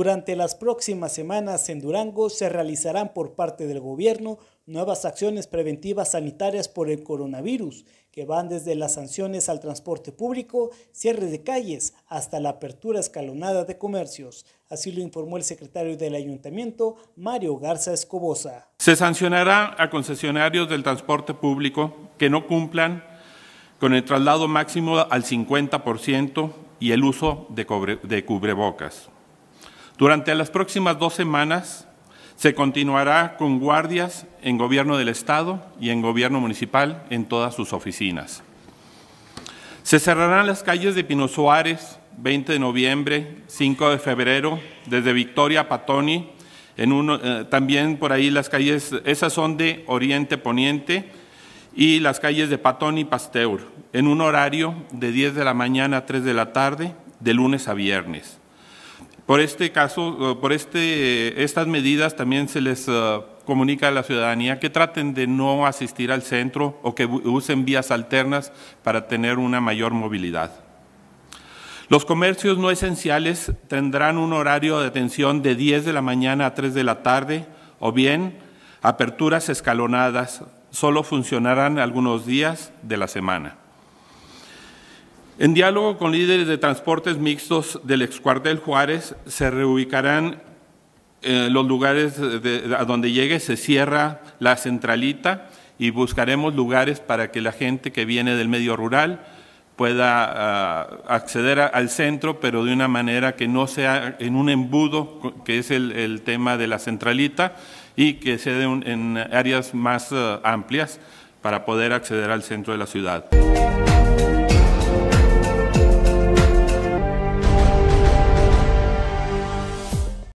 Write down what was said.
Durante las próximas semanas en Durango se realizarán por parte del gobierno nuevas acciones preventivas sanitarias por el coronavirus, que van desde las sanciones al transporte público, cierre de calles, hasta la apertura escalonada de comercios. Así lo informó el secretario del ayuntamiento, Mario Garza Escobosa. Se sancionará a concesionarios del transporte público que no cumplan con el traslado máximo al 50% y el uso de, de cubrebocas. Durante las próximas dos semanas se continuará con guardias en gobierno del Estado y en gobierno municipal en todas sus oficinas. Se cerrarán las calles de Pino Suárez 20 de noviembre, 5 de febrero, desde Victoria a Patoni. En eh, también por ahí las calles, esas son de Oriente Poniente y las calles de Patoni y Pasteur, en un horario de 10 de la mañana a 3 de la tarde, de lunes a viernes. Por este caso, por este, estas medidas también se les eh, comunica a la ciudadanía que traten de no asistir al centro o que usen vías alternas para tener una mayor movilidad. Los comercios no esenciales tendrán un horario de atención de 10 de la mañana a 3 de la tarde o bien aperturas escalonadas. Solo funcionarán algunos días de la semana. En diálogo con líderes de transportes mixtos del ex cuartel Juárez, se reubicarán eh, los lugares a donde llegue, se cierra la centralita y buscaremos lugares para que la gente que viene del medio rural pueda ah, acceder al centro, pero de una manera que no sea en un embudo, que es el, tema de la centralita, y que sea den en áreas más ah, amplias para poder acceder al centro de la ciudad.